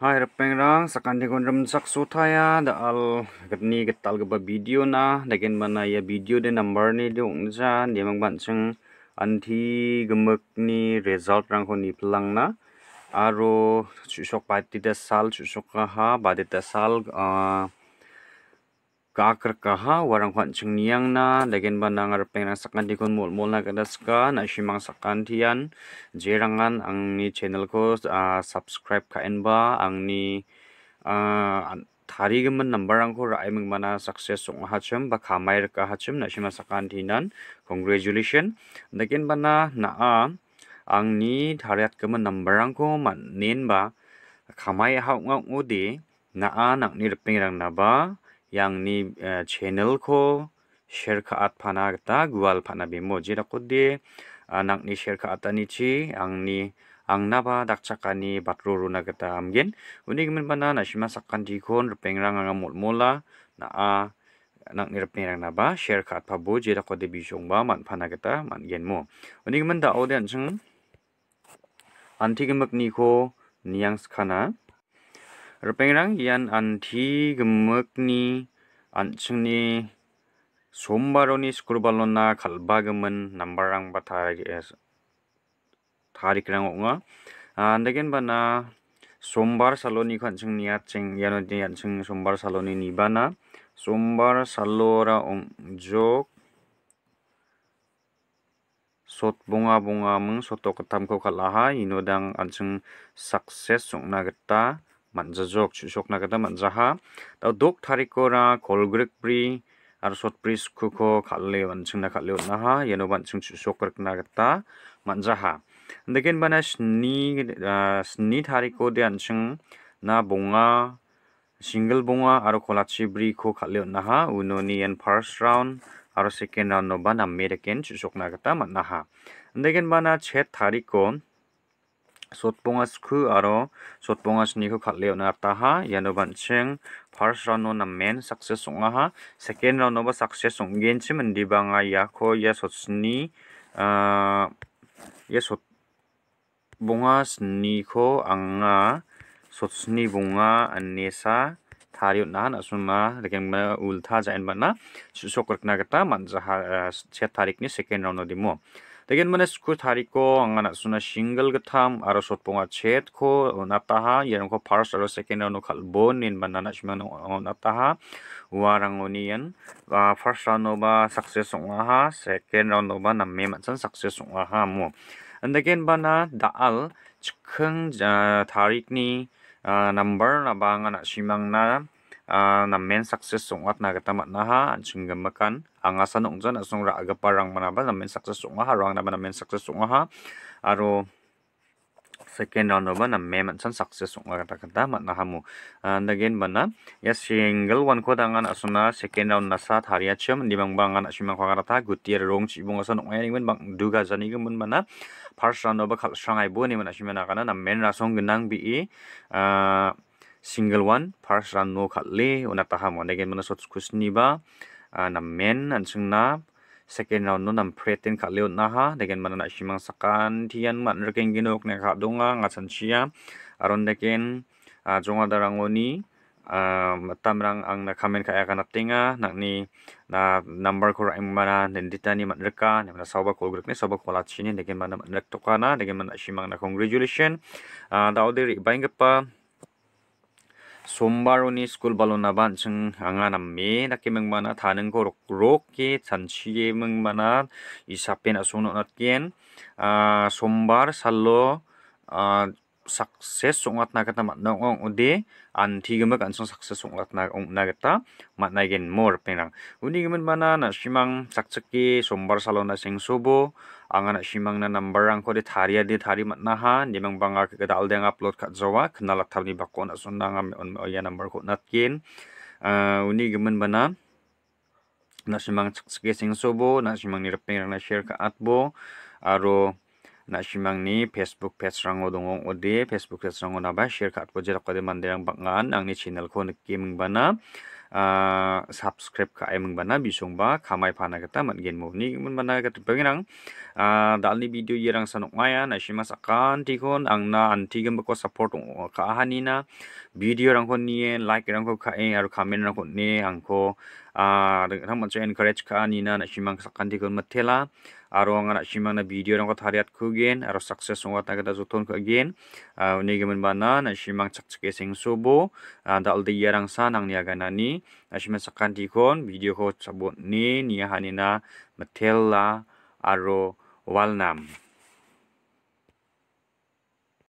Hai rapeng rang sakan di gondrem sak suta ya da al gani getal geba video na da gen mana ya video de number ni de ung ja ni mang ban sing anti gemek ni result rang ho ni pelang na aro susok pati da sal susok ka ha ba de da sal a uh, kakar kaha warang kwan cheng niang na dagen bandang ar pengrang sakan dikun mul mul na kada ska na shimang sakan tian jerangan ang ni channel ko uh, subscribe ka en ba ang ni uh, thari gman number rang ko rai mang mana success ong ha chem ba khamai ra ka ha chem na shimang sakan tian congratulation dagen bana na a ang ni thariat gman number rang ko man nen ba khamai ha ngau ngudi na a nak ni rping rang na ba yangni uh, eh, channel ko share ka at pana ta gual pana bi mo jira ko di anak eh, ni share ka at ani chi ang ni ang naba dakchaka ni batruru na kita amgen unik min pana na shima sakkan di kon rpengrang ang mol mola na a nak ni rpengrang naba share ka at pa bo jira ko di bi jong ba man pana kita man gen mo unik min da audience ang antigimak ni ko niyang skana Rupengrang iyan anti gemekni anchungni sombaroni skurbalona kalbagamun nambarang batarik es tarik rang onga andagen bana sombar saloni khanchung ni aching yano de anchung sombar saloni ni bana sombar salora ong jok sot bunga bunga mung soto ketam ko kalaha inodang anchung sukses ong nagata manjajok chusok na kada manjaha ta dok tharikora kolgrek pri ar sot pri skukho khalle wanchung na khalle na ha yeno wanchung chusok krak na kata manjaha लेकिन बना स्नि स्नि थारिखखौ दानसों ना बङा सिंगल बङा आरो खलाथि ब्रिखौ खालियो नाहा उनोनि एन फार्स्ट राउन्ड आरो सेकेन्ड राउन्डबा ना मेरेकेन सुसकना गता मोननाहा लेकिन बना छे थारिखखौ sotpongas ku aro sotpongas ni ku khatle ona ta ha yano ban cheng first round no men success ong ha second round no ba success ong gen chim ndi ba nga ya ko ya sotsni a ya sot bongas ni ko anga sotsni bunga anesa thariu na na suma lekin ma ultha jain bana sokrakna gata manja ha che tarik ni second round no dimo Tegen mane skur thari ko anga na suna single gatham aro sot ponga chet ko na taha. ha yeron ko first aro second ano khal bon nin man na shme no na ta ha warang onian wa first round no ba success ong ha second round no ba na me ma chan success ong ha mo and again bana da al chkhang thari ni number na ba anga na shimang na na men success song wat na gata mat na ha an ching gam makan anga sa nong zan asong ra aga parang manaba na men success song ha rong na ba na men success song ha aro second round of na men man san success song gata gata mat na ha mo and again ba na ya single one ko dangan asong na second round na sa thariya chum di bang bang anak shimang kwa gata gutier ya rong chi bong asa nong ayan bang duga zan igam mun ba na first round of a khal shangai bo ni man asimena gana na men rasong gnang bi i ah single one first run no khali ona ta ham one game na shots khusni ba ah, na men an sing na second round no nam pretin khali na ha degen man na shimang sakan thian man rakin ginok na kha dunga nga chan chia aron degen ah, a jonga darang oni a ah, tam rang ang na comment kha ya ka na tinga nak ni na number ko rai mana nendita ni man raka ne na sawba ko grok ne sawba ko la chini degen man na rak to kana degen man shimang na congratulation a daudir bangpa 솜바로니 스쿨 발로나반 증 항아남미 낙기 명마나 다는 고록록기 잔치기 명마나 이사페나 소노 낫겐 아 솜바르 살로 아 success song at nagata mat nong ong ude an ti gam ka ansong success song at nag ong nagata mat nagen more pinang uni gam mana na simang sakseki sombar salona sing subo angan nak simang na number ang kau de thari de thari mat na ha ni mang bang ak kedal de upload kat zowa kena lak thari bak kau nak sunna ngam on oya number kau nak kin ah, uni gemen bana nak simang sekali sing sobo nak simang ni repeng nak share ke atbo aro nak simang ni Facebook page rango dongong ode Facebook page rango nabah share ke atbo jadi kau de mandirang bangan ang ni channel kau nak kin bana subscribe ka aiming bana bisong ba kamai pana kata mat gen movni mun bana kata pengirang dalni video yerang sanok maya na shimas akan tikon ang na anti gen bako support ka ahani na video rang kon niye like rang ko ka e, aru comment rang kon niye ang ko ah ram mancha encourage ka ni na shimang sakandi kon mathela aro anga na shimang na video rang ko thariat ko gen aro success ong ta kada jothon ko gen ah ni gemen bana na shimang chak chake sing subo da al de yarang sa nang ni aga na ni na shimang sakandi kon video ko sabot ni ni hanina mathela aro walnam